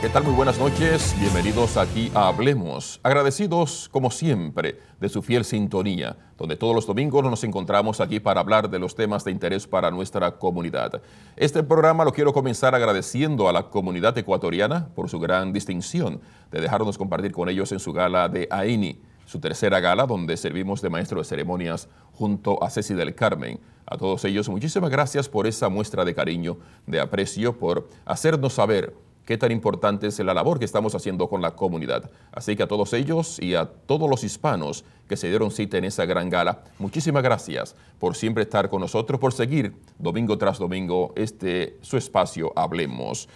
¿qué tal? Muy buenas noches. Bienvenidos aquí a Hablemos. Agradecidos, como siempre, de su fiel sintonía, donde todos los domingos nos encontramos aquí para hablar de los temas de interés para nuestra comunidad. Este programa lo quiero comenzar agradeciendo a la comunidad ecuatoriana por su gran distinción de dejarnos compartir con ellos en su gala de AINI, su tercera gala donde servimos de maestro de ceremonias junto a Ceci del Carmen. A todos ellos, muchísimas gracias por esa muestra de cariño, de aprecio, por hacernos saber qué tan importante es la labor que estamos haciendo con la comunidad. Así que a todos ellos y a todos los hispanos que se dieron cita en esa gran gala, muchísimas gracias por siempre estar con nosotros, por seguir domingo tras domingo este su espacio Hablemos.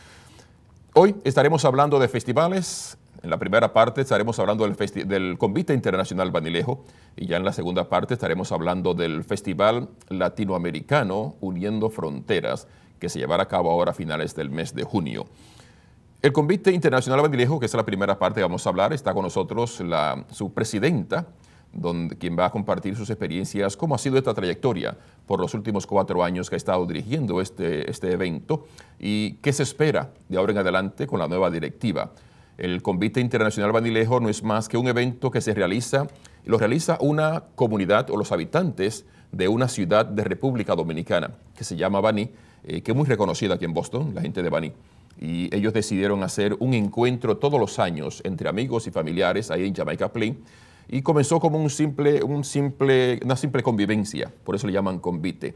Hoy estaremos hablando de festivales. En la primera parte estaremos hablando del, Convite Internacional Banilejo y ya en la segunda parte estaremos hablando del Festival Latinoamericano Uniendo Fronteras que se llevará a cabo ahora a finales del mes de junio. El Convite Internacional Bandilejo, que es la primera parte que vamos a hablar, está con nosotros la, su presidenta, quien va a compartir sus experiencias, cómo ha sido esta trayectoria por los últimos cuatro años que ha estado dirigiendo este, este evento y qué se espera de ahora en adelante con la nueva directiva. El Convite Internacional Bandilejo no es más que un evento que se realiza, lo realiza una comunidad o los habitantes de una ciudad de República Dominicana que se llama Baní, eh, que es muy reconocida aquí en Boston, la gente de Baní y ellos decidieron hacer un encuentro todos los años entre amigos y familiares ahí en Jamaica Plain y comenzó como un simple, una simple convivencia, por eso le llaman convite,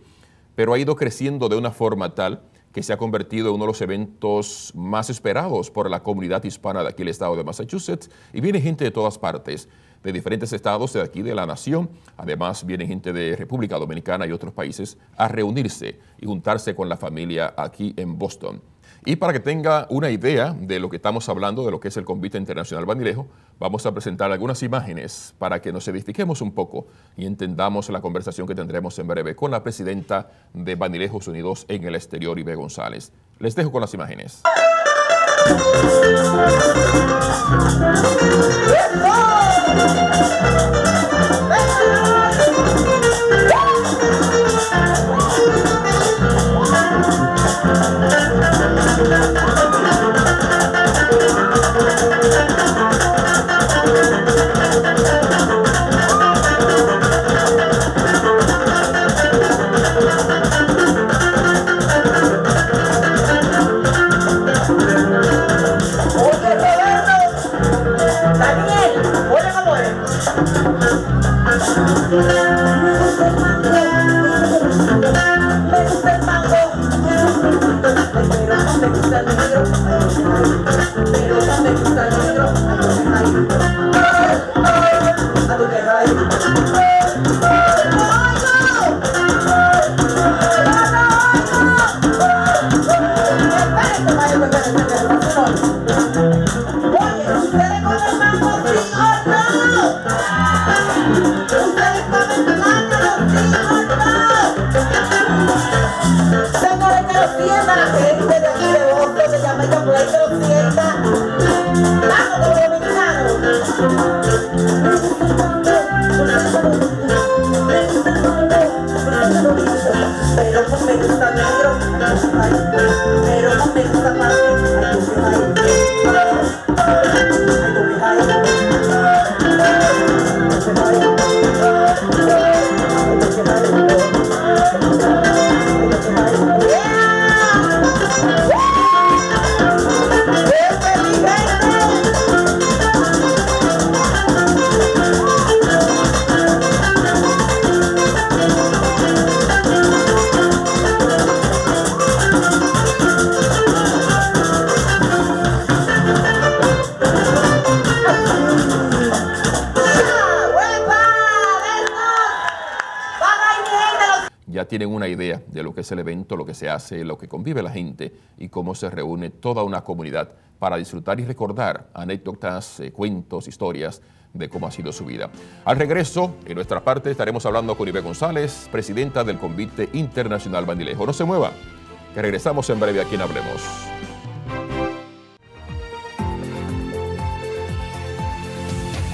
pero ha ido creciendo de una forma tal que se ha convertido en uno de los eventos más esperados por la comunidad hispana de aquí el estado de Massachusetts y viene gente de todas partes, de diferentes estados de aquí de la nación, además viene gente de República Dominicana y otros países a reunirse y juntarse con la familia aquí en Boston. Y para que tenga una idea de lo que estamos hablando, de lo que es el Convite Internacional Bandilejo, vamos a presentar algunas imágenes para que nos edifiquemos un poco y entendamos la conversación que tendremos en breve con la presidenta de Bandilejos Unidos en el exterior, Ibe González. Les dejo con las imágenes. love. Oh, just like de lo que es el evento, lo que se hace, lo que convive la gente y cómo se reúne toda una comunidad para disfrutar y recordar anécdotas, eh, cuentos, historias de cómo ha sido su vida. Al regreso, en nuestra parte, estaremos hablando con Ibe González, presidenta del Convite Internacional Bandilejo. No se mueva, que regresamos en breve a quien Hablemos.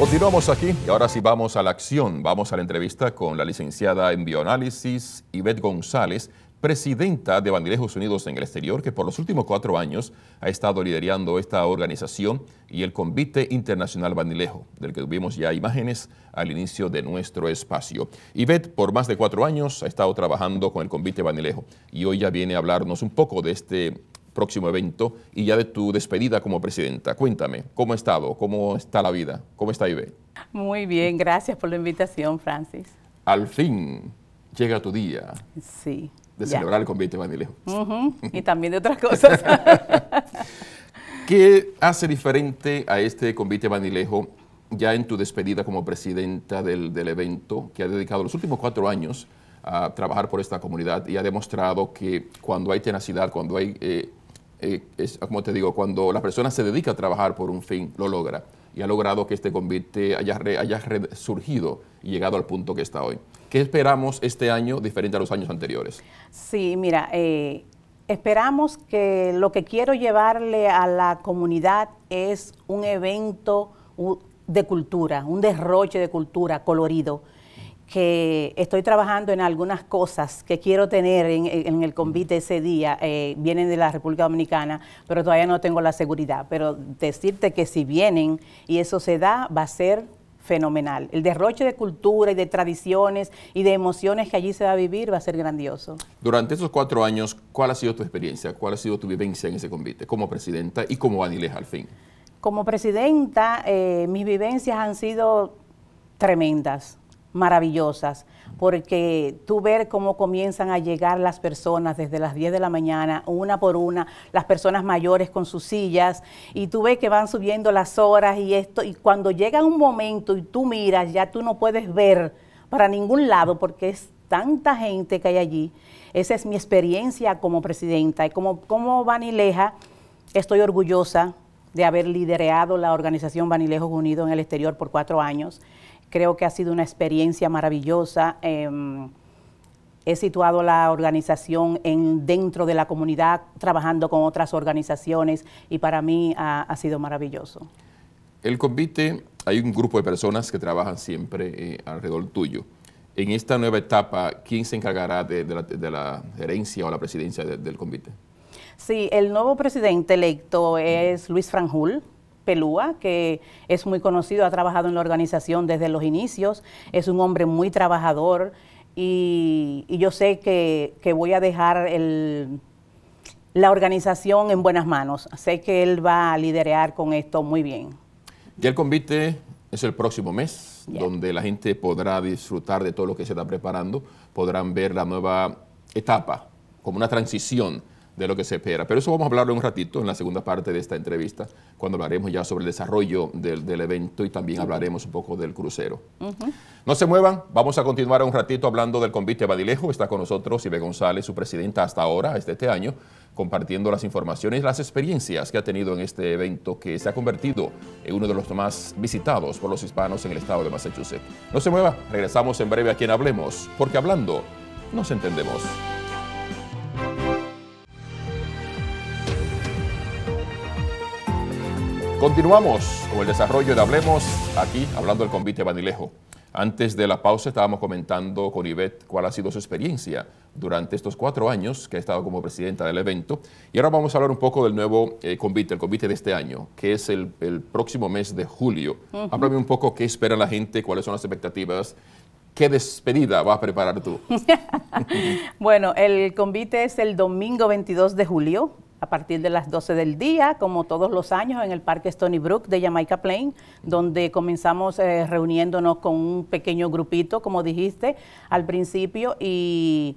Continuamos aquí y ahora sí vamos a la acción. Vamos a la entrevista con la licenciada en bioanálisis Ivette González, presidenta de Bandilejos Unidos en el Exterior, que por los últimos cuatro años ha estado liderando esta organización y el Convite Internacional Bandilejo, del que tuvimos ya imágenes al inicio de nuestro espacio. Ivette, por más de cuatro años, ha estado trabajando con el Convite Bandilejo y hoy ya viene a hablarnos un poco de este próximo evento y ya de tu despedida como presidenta. Cuéntame, ¿cómo ha estado? ¿Cómo está la vida? ¿Cómo está IBE? Muy bien, gracias por la invitación, Francis. Al fin llega tu día. Sí. De celebrar el convite Vanilejo. Y también de otras cosas. ¿Qué hace diferente a este convite Vanilejo ya en tu despedida como presidenta del, evento que ha dedicado los últimos cuatro años a trabajar por esta comunidad y ha demostrado que cuando hay tenacidad, cuando hay eh, eh, es, como te digo, cuando la persona se dedica a trabajar por un fin, lo logra y ha logrado que este convite haya, resurgido y llegado al punto que está hoy. ¿Qué esperamos este año diferente a los años anteriores? Sí, mira, eh, esperamos que lo que quiero llevarle a la comunidad es un evento de cultura, un derroche de cultura colorido que estoy trabajando en algunas cosas que quiero tener en, el convite ese día, eh, vienen de la República Dominicana, pero todavía no tengo la seguridad. Pero decirte que si vienen y eso se da, va a ser fenomenal. El derroche de cultura y de tradiciones y de emociones que allí se va a vivir va a ser grandioso. Durante esos cuatro años, ¿cuál ha sido tu experiencia? ¿Cuál ha sido tu vivencia en ese convite como presidenta y como Aniles al fin? Como presidenta, eh, mis vivencias han sido tremendas maravillosas, porque tú ver cómo comienzan a llegar las personas desde las 10 de la mañana, una por una, las personas mayores con sus sillas, y tú ves que van subiendo las horas y esto, y cuando llega un momento y tú miras, ya tú no puedes ver para ningún lado porque es tanta gente que hay allí. Esa es mi experiencia como presidenta y como, como Vanileja estoy orgullosa de haber liderado la organización Vanilejos Unidos en el exterior por cuatro años Creo que ha sido una experiencia maravillosa. Em, he situado la organización en, dentro de la comunidad, trabajando con otras organizaciones y para mí ha, sido maravilloso. El convite, hay un grupo de personas que trabajan siempre eh, alrededor tuyo. En esta nueva etapa, ¿quién se encargará de, la, de gerencia o la presidencia del convite? Sí, el nuevo presidente electo es Luis Franjul, Pelúa, que es muy conocido, ha trabajado en la organización desde los inicios, es un hombre muy trabajador y, yo sé que, voy a dejar la organización en buenas manos. Sé que él va a liderar con esto muy bien. Y el convite es el próximo mes, donde la gente podrá disfrutar de todo lo que se está preparando, podrán ver la nueva etapa como una transición de lo que se espera. Pero eso vamos a hablarlo un ratito, en la segunda parte de esta entrevista, cuando hablaremos ya sobre el desarrollo del, evento y también hablaremos un poco del crucero. No se muevan, vamos a continuar un ratito hablando del convite Badilejo. Está con nosotros Ibe González, su presidenta hasta ahora, desde este año, compartiendo las informaciones, las experiencias que ha tenido en este evento que se ha convertido en uno de los más visitados por los hispanos en el estado de Massachusetts. No se mueva, regresamos en breve a quien hablemos, porque hablando nos entendemos. Continuamos con el desarrollo de Hablemos, aquí hablando del convite Vanilejo. Antes de la pausa estábamos comentando con Ivette cuál ha sido su experiencia durante estos cuatro años que ha estado como presidenta del evento. Y ahora vamos a hablar un poco del nuevo eh, convite, el convite de este año, que es el, próximo mes de julio. Háblame un poco qué espera la gente, cuáles son las expectativas, qué despedida vas a preparar tú. bueno, el convite es el domingo 22 de julio a partir de las 12 del día, como todos los años, en el Parque Stony Brook de Jamaica Plain, donde comenzamos eh, reuniéndonos con un pequeño grupito, como dijiste al principio, y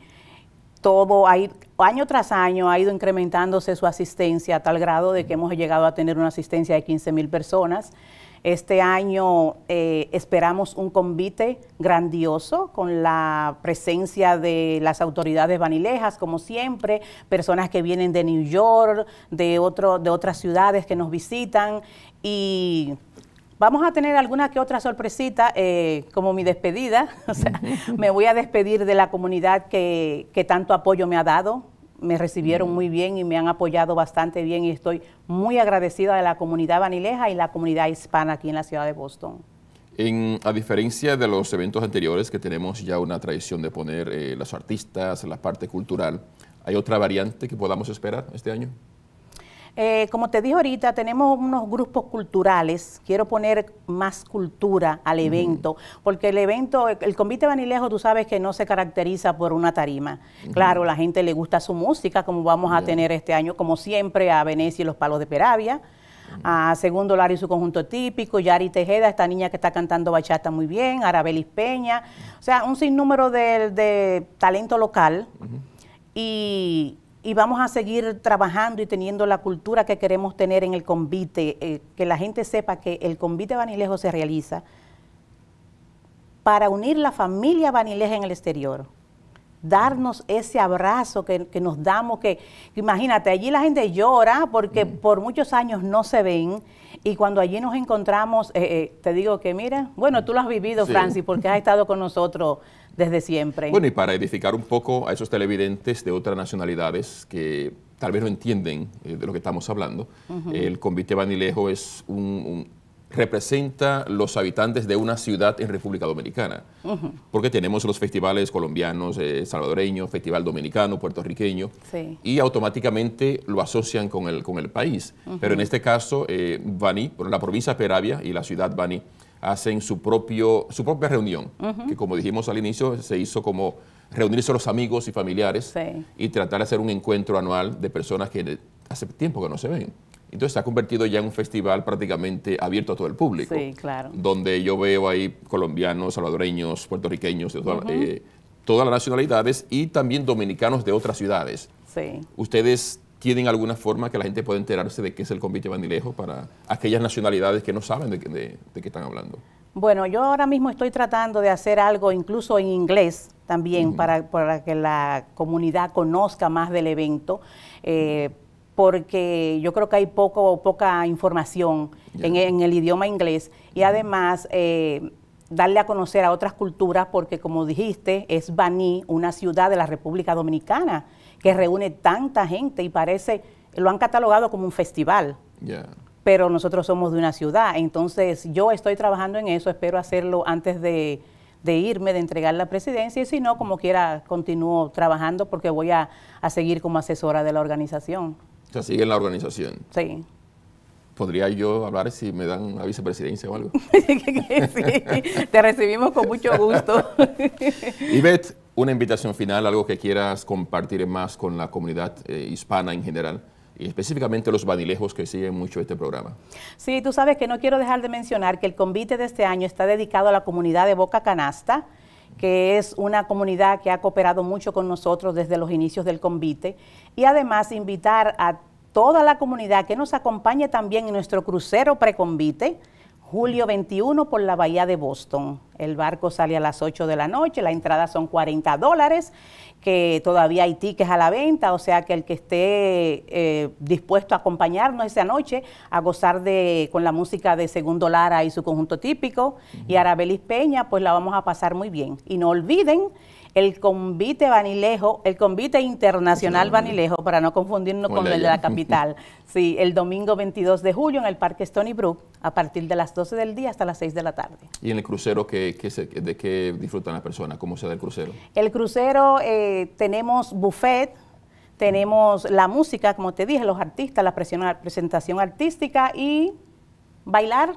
todo ha año tras año ha ido incrementándose su asistencia a tal grado de que hemos llegado a tener una asistencia de 15 mil personas. Este año eh, esperamos un convite grandioso con la presencia de las autoridades vanilejas, como siempre, personas que vienen de New York, de, otro, de otras ciudades que nos visitan y Vamos a tener alguna que otra sorpresita eh, como mi despedida. O sea, me voy a despedir de la comunidad que tanto apoyo me ha dado, me recibieron mm. muy bien y me han apoyado bastante bien y estoy muy agradecida de la comunidad vanileja y la comunidad hispana aquí en la ciudad de Boston. En, a diferencia de los eventos anteriores que tenemos ya una tradición de poner eh, los artistas, la parte cultural, ¿hay otra variante que podamos esperar este año? Eh, como te dije ahorita, tenemos unos grupos culturales. Quiero poner más cultura al evento, porque el evento, el, convite vanilejo, tú sabes que no se caracteriza por una tarima. Claro, la gente le gusta su música, como vamos a tener este año, como siempre, a Venecia y los Palos de Peravia a Segundo Lari y su conjunto típico, Yari Tejeda, esta niña que está cantando bachata muy bien, Arabelis Peña, o sea, un sinnúmero de, talento local. Y y vamos a seguir trabajando y teniendo la cultura que queremos tener en el convite, eh, que la gente sepa que el convite vanilejo se realiza para unir la familia vanileja en el exterior, darnos ese abrazo que, nos damos, que, imagínate, allí la gente llora porque mm. por muchos años no se ven y cuando allí nos encontramos, eh, eh, te digo que mira, bueno, tú lo has vivido, Francis, porque has estado con nosotros desde siempre. Bueno, y para edificar un poco a esos televidentes de otras nacionalidades que tal vez no entienden eh, de lo que estamos hablando, el convite Vanilejo es un, representa los habitantes de una ciudad en República Dominicana, porque tenemos los festivales colombianos, eh, salvadoreños, festival dominicano, puertorriqueño, y automáticamente lo asocian con el, con el país. Pero en este caso, eh, Bani, la provincia Peravia y la ciudad Bani, hacen su, propio, su propia reunión, que como dijimos al inicio, se hizo como reunirse los amigos y familiares y tratar de hacer un encuentro anual de personas que hace tiempo que no se ven. Entonces se ha convertido ya en un festival prácticamente abierto a todo el público. claro. Donde yo veo ahí colombianos, salvadoreños, puertorriqueños, de eh, todas las nacionalidades y también dominicanos de otras ciudades. Sí. Ustedes tienen alguna forma que la gente pueda enterarse de qué es el convite Banilejo para aquellas nacionalidades que no saben de, de, qué están hablando? Bueno, yo ahora mismo estoy tratando de hacer algo incluso en inglés también para, que la comunidad conozca más del evento. Eh, porque yo creo que hay poco poca información en, el idioma inglés y además eh, darle a conocer a otras culturas porque como dijiste es Baní, una ciudad de la República Dominicana que reúne tanta gente y parece, lo han catalogado como un festival. Pero nosotros somos de una ciudad, entonces yo estoy trabajando en eso, espero hacerlo antes de, irme, de entregar la presidencia, y si no, como quiera, continúo trabajando porque voy a, a seguir como asesora de la organización. O sea, sigue en la organización. Sí podría yo hablar si me dan la vicepresidencia o algo. sí, te recibimos con mucho gusto. Y Beth, una invitación final, algo que quieras compartir más con la comunidad eh, hispana en general y específicamente los vanilejos que siguen mucho este programa. Sí, tú sabes que no quiero dejar de mencionar que el convite de este año está dedicado a la comunidad de Boca Canasta, que es una comunidad que ha cooperado mucho con nosotros desde los inicios del convite, y además invitar a toda la comunidad que nos acompañe también en nuestro crucero preconvite, julio 21 por la bahía de Boston. El barco sale a las 8 de la noche, la entrada son 40 dólares, que todavía hay tickets a la venta, o sea que el que esté eh, dispuesto a acompañarnos esa noche a gozar de con la música de Segundo Lara y su conjunto típico y Arabelis Peña, pues la vamos a pasar muy bien. Y no olviden el convite Vanilejo, el convite internacional Vanilejo, para no confundirnos con el de la capital. sí, el domingo 22 de julio en el Parque Stony Brook, a partir de las 12 del día hasta las 6 de la tarde. ¿Y en el crucero que, se, de qué disfrutan las personas? ¿Cómo se da el crucero? El crucero eh, tenemos buffet, tenemos la música, como te dije, los artistas, la presentación artística y bailar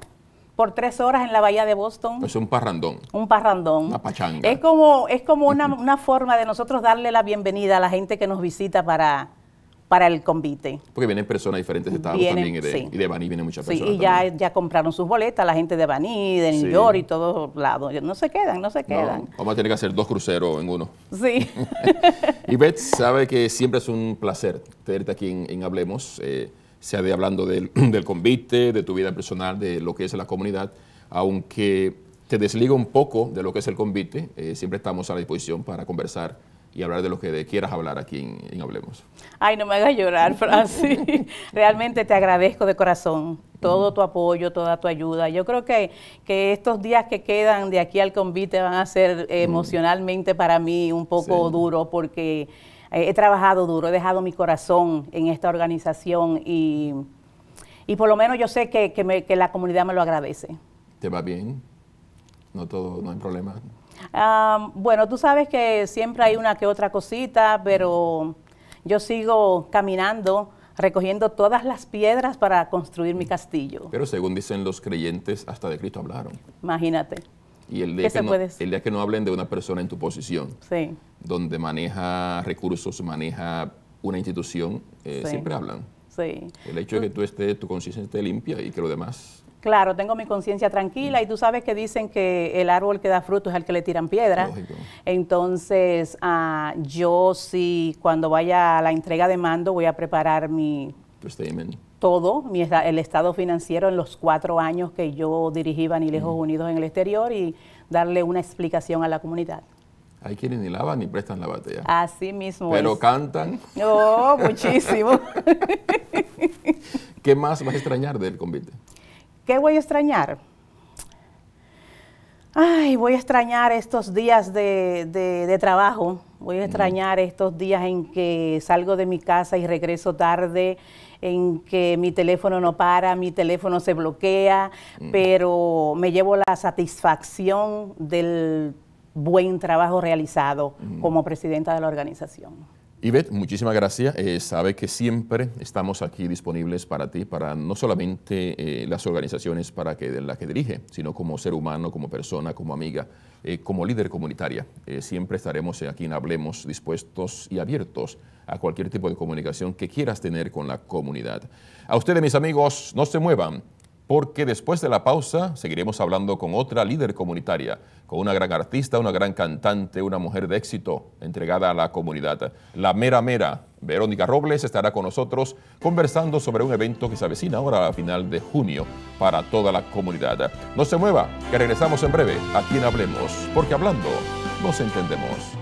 por tres horas en la bahía de Boston. Es un parrandón. Un parrandón. Una pachanga. Es como, es como una, una forma de nosotros darle la bienvenida a la gente que nos visita para, para el convite. Porque vienen personas de diferentes Estados también y de, y de Baní vienen muchas personas. Sí, y ya, ya, compraron sus boletas, la gente de Baní, de New York y todos lados. No se quedan, no se quedan. vamos a tener que hacer dos cruceros en uno. Sí. y Beth sabe que siempre es un placer tenerte aquí en, Hablemos. Eh, sea de hablando del, convite, de tu vida personal, de lo que es la comunidad, aunque te desliga un poco de lo que es el convite, eh, siempre estamos a la disposición para conversar y hablar de lo que quieras hablar aquí en, Hablemos. Ay, no me hagas llorar, Francis. Realmente te agradezco de corazón todo tu apoyo, toda tu ayuda. Yo creo que, que estos días que quedan de aquí al convite van a ser eh, emocionalmente para mí un poco duro porque eh, he trabajado duro, he dejado mi corazón en esta organización y, por lo menos yo sé que, la comunidad me lo agradece. ¿Te va bien? No todo, no hay problema. bueno, tú sabes que siempre hay una que otra cosita, pero yo sigo caminando recogiendo todas las piedras para construir mi mm. castillo. Pero según dicen los creyentes, hasta de Cristo hablaron. Imagínate. Y el día, que no, el día, que no, hablen de una persona en tu posición, donde maneja recursos, maneja una institución, eh, siempre hablan. El hecho de que tú estés, tu conciencia esté limpia y que lo demás... Claro, tengo mi conciencia tranquila y tú sabes que dicen que el árbol que da fruto es el que le tiran piedra. Entonces, ah, yo sí, cuando vaya a la entrega de mando, voy a preparar mi, statement todo el estado financiero en los cuatro años que yo dirigí Banilejos lejos Unidos en el exterior y darle una explicación a la comunidad. Hay quienes ni lavan ni prestan la batalla. Así mismo. Pero cantan. Oh, muchísimo. ¿Qué más vas a extrañar del convite? ¿Qué voy a extrañar? Ay, voy a extrañar estos días de, trabajo. Voy a extrañar estos días en que salgo de mi casa y regreso tarde en que mi teléfono no para, mi teléfono se bloquea, mm. pero me llevo la satisfacción del buen trabajo realizado mm. como presidenta de la organización. Ivette, muchísimas gracias. Eh, sabe que siempre estamos aquí disponibles para ti, para no solamente eh, las organizaciones para que, de la que dirige, sino como ser humano, como persona, como amiga, eh, como líder comunitaria. siempre estaremos aquí en Hablemos dispuestos y abiertos a cualquier tipo de comunicación que quieras tener con la comunidad. A ustedes, mis amigos, no se muevan porque después de la pausa seguiremos hablando con otra líder comunitaria, con una gran artista, una gran cantante, una mujer de éxito entregada a la comunidad. La mera mera, Verónica Robles, estará con nosotros conversando sobre un evento que se avecina ahora a final de junio para toda la comunidad. No se mueva, que regresamos en breve a quien hablemos, porque hablando nos entendemos.